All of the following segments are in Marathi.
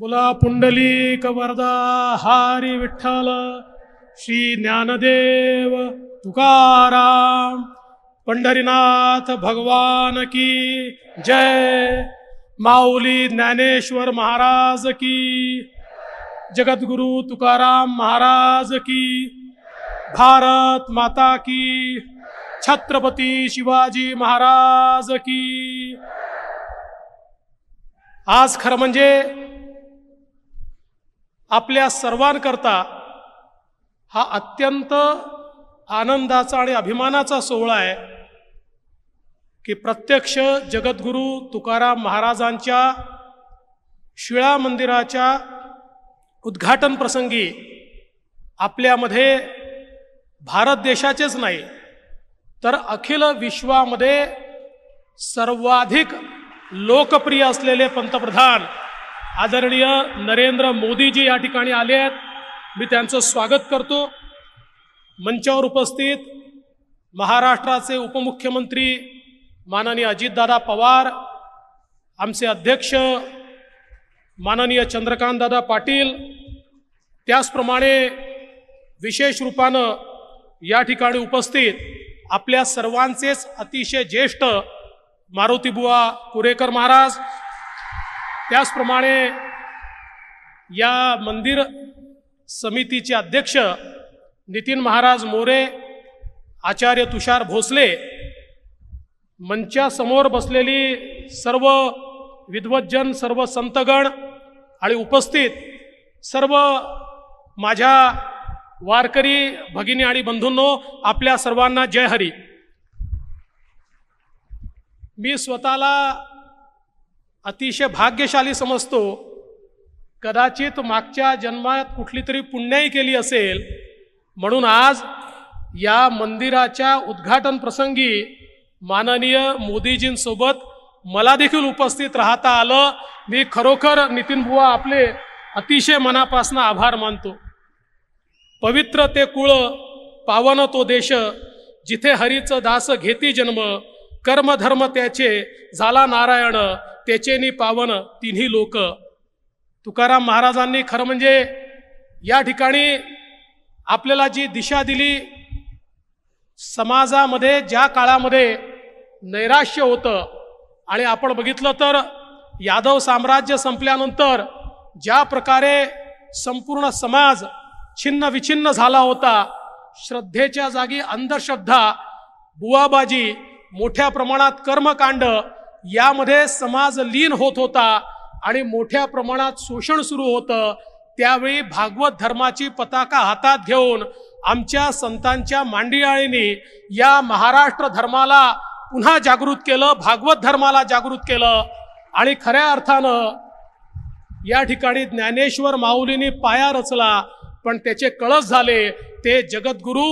बोला पुंडली वरदा हारी विठ्ठल श्री ज्ञानदेव तुकाराम पंडरीनाथ भगवान की जय माऊली ज्ञानेश्वर महाराज की जगत गुरु तुकाराम महाराज की भारत माता की छत्रपति शिवाजी महाराज की आज खर म्हणजे आपल्या सर्वांकरता हा अत्यंत आनंदाचा आणि अभिमानाचा सोहळा आहे की प्रत्यक्ष जगद्गुरू तुकाराम महाराजांच्या शिळा मंदिराच्या उद्घाटन प्रसंगी आपल्यामध्ये भारत देशाचेच नाही तर अखिल विश्वामध्ये सर्वाधिक लोकप्रिय असलेले पंतप्रधान आदरणीय नरेंद्र मोदी जी या ठिकाणी आले आहेत मी त्यांचं स्वागत करतो मंचावर उपस्थित महाराष्ट्राचे उपमुख्यमंत्री माननीय अजितदादा पवार आमचे अध्यक्ष माननीय चंद्रकांतदादा पाटील त्याचप्रमाणे विशेष रूपानं या ठिकाणी उपस्थित आपल्या सर्वांचेच अतिशय ज्येष्ठ मारुतीबुवा कुरेकर महाराज त्याचप्रमाणे या मंदिर समितीचे अध्यक्ष नितीन महाराज मोरे आचार्य तुषार भोसले मंचासमोर बसलेली सर्व विद्वज्जन सर्व संतगण आणि उपस्थित सर्व माझ्या वारकरी भगिनी आणि बंधूंनो आपल्या सर्वांना जय हरी मी स्वतःला अतिशय भाग्यशाली समजतो कदाचित मागच्या जन्मात कुठली तरी पुण्याही केली असेल म्हणून आज या मंदिराच्या उद्घाटन प्रसंगी माननीय मोदीजींसोबत मला देखील उपस्थित राहता आलं मी खरोखर नितीन बुवा आपले अतिशय मनापासून आभार मानतो पवित्र ते कुळ पावन तो देश जिथे हरीचं दास घेती जन्म कर्मधर्म त्याचे झाला नारायण त्याचेनी पावन तिन्ही लोक तुकाराम महाराजांनी खरं म्हणजे या ठिकाणी आपल्याला जी दिशा दिली समाजामध्ये ज्या काळामध्ये नैराश्य होतं आणि आपण बघितलं तर यादव साम्राज्य संपल्यानंतर ज्या प्रकारे संपूर्ण समाज छिन्न विछिन्न झाला होता श्रद्धेच्या जागी अंधश्रद्धा बुवाबाजी मोठ्या प्रमाणात कर्मकांड यामध्ये समाज लीन होत होता आणि मोठ्या प्रमाणात शोषण सुरू होतं त्यावेळी भागवत धर्माची पताका हातात घेऊन आमच्या संतांच्या मांडियाळींनी या महाराष्ट्र धर्माला पुन्हा जागृत केलं भागवत धर्माला जागृत केलं आणि खऱ्या अर्थानं या ठिकाणी ज्ञानेश्वर माऊलींनी पाया रचला पण त्याचे कळस झाले ते जगद्गुरू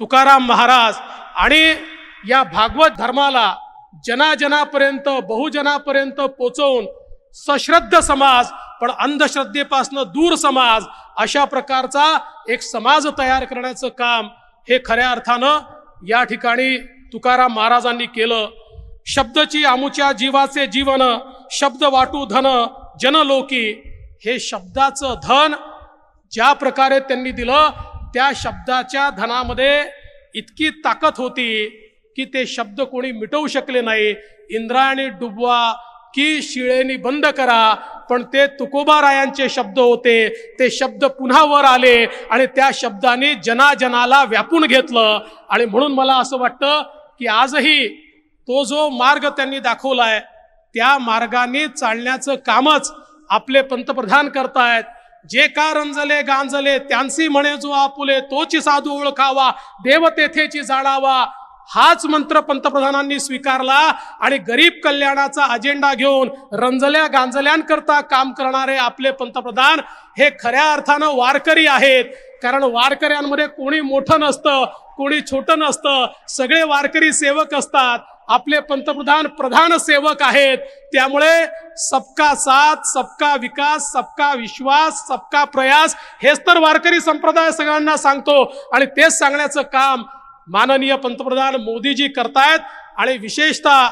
तुकाराम महाराज आणि या भागवत धर्माला जनाजनापर्यंत बहुजनापर्यंत पोचवून सश्रद्ध समाज पण अंधश्रद्धेपासनं दूर समाज अशा प्रकारचा एक समाज तयार करण्याचं काम हे खऱ्या अर्थानं या ठिकाणी तुकाराम महाराजांनी केलं शब्दची आमुच्या जीवाचे जीवन शब्द वाटू धन जनलोकी हे शब्दाचं धन ज्या प्रकारे त्यांनी दिलं त्या शब्दाच्या धनामध्ये इतकी ताकद होती की ते शब्द कोणी मिटवू शकले नाही इंद्रायणी डुबवा की शिळेनी बंद करा पण ते तुकोबारायांचे शब्द होते ते शब्द पुन्हा वर आले आणि त्या शब्दाने जनाजनाला व्यापून घेतलं आणि म्हणून मला असं वाटतं की आजही तो जो मार्ग त्यांनी दाखवलाय त्या मार्गाने चालण्याचं कामच आपले पंतप्रधान करतायत जे का रंजले गांजले त्यांची म्हणे जो आपुले तोची साधू ओळखावा देवतेथेची जाणावा हाच मंत्र पंतप्रधानांनी स्वीकारला आणि गरीब कल्याणाचा अजेंडा घेऊन रंजल्या गांजल्यांकरता काम करणारे आपले पंतप्रधान हे खऱ्या अर्थानं वारकरी आहेत कारण वारकऱ्यांमध्ये कोणी मोठं नसतं कोणी छोटं नसतं सगळे वारकरी सेवक असतात आपले पंतप्रधान प्रधान सेवक आहेत त्यामुळे सबका साथ सबका विकास सबका विश्वास सबका प्रयास हेच तर वारकरी संप्रदाय सगळ्यांना सांगतो आणि तेच सांगण्याचं काम माननीय पंतप्रधान मोदीजी करतायत आणि विशेषतः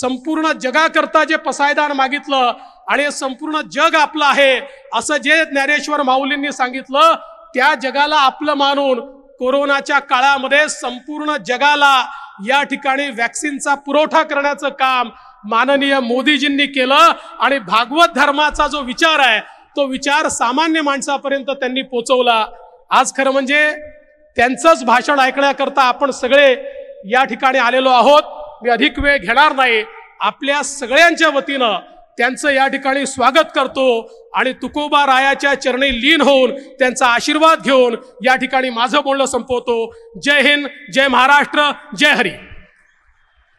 संपूर्ण जगाकरता जे पसायदान मागितलं आणि संपूर्ण जग आपलं आहे असं जे ज्ञानेश्वर माऊलींनी सांगितलं त्या जगाला आपलं मानून कोरोनाच्या काळामध्ये संपूर्ण जगाला या ठिकाणी व्हॅक्सिनचा पुरवठा करण्याचं काम माननीय मोदीजींनी केलं आणि भागवत धर्माचा जो विचार आहे तो विचार सामान्य माणसापर्यंत त्यांनी पोचवला आज खरं म्हणजे त्यांचंच भाषण ऐकण्याकरता आपण सगळे या ठिकाणी आलेलो आहोत मी अधिक वेळ घेणार नाही आपल्या सगळ्यांच्या वतीनं त्यांचं या ठिकाणी स्वागत करतो आणि तुकोबा रायाच्या चरणी लीन होऊन त्यांचा आशीर्वाद घेऊन या ठिकाणी माझं बोलणं संपवतो जय हिंद जय महाराष्ट्र जय हरी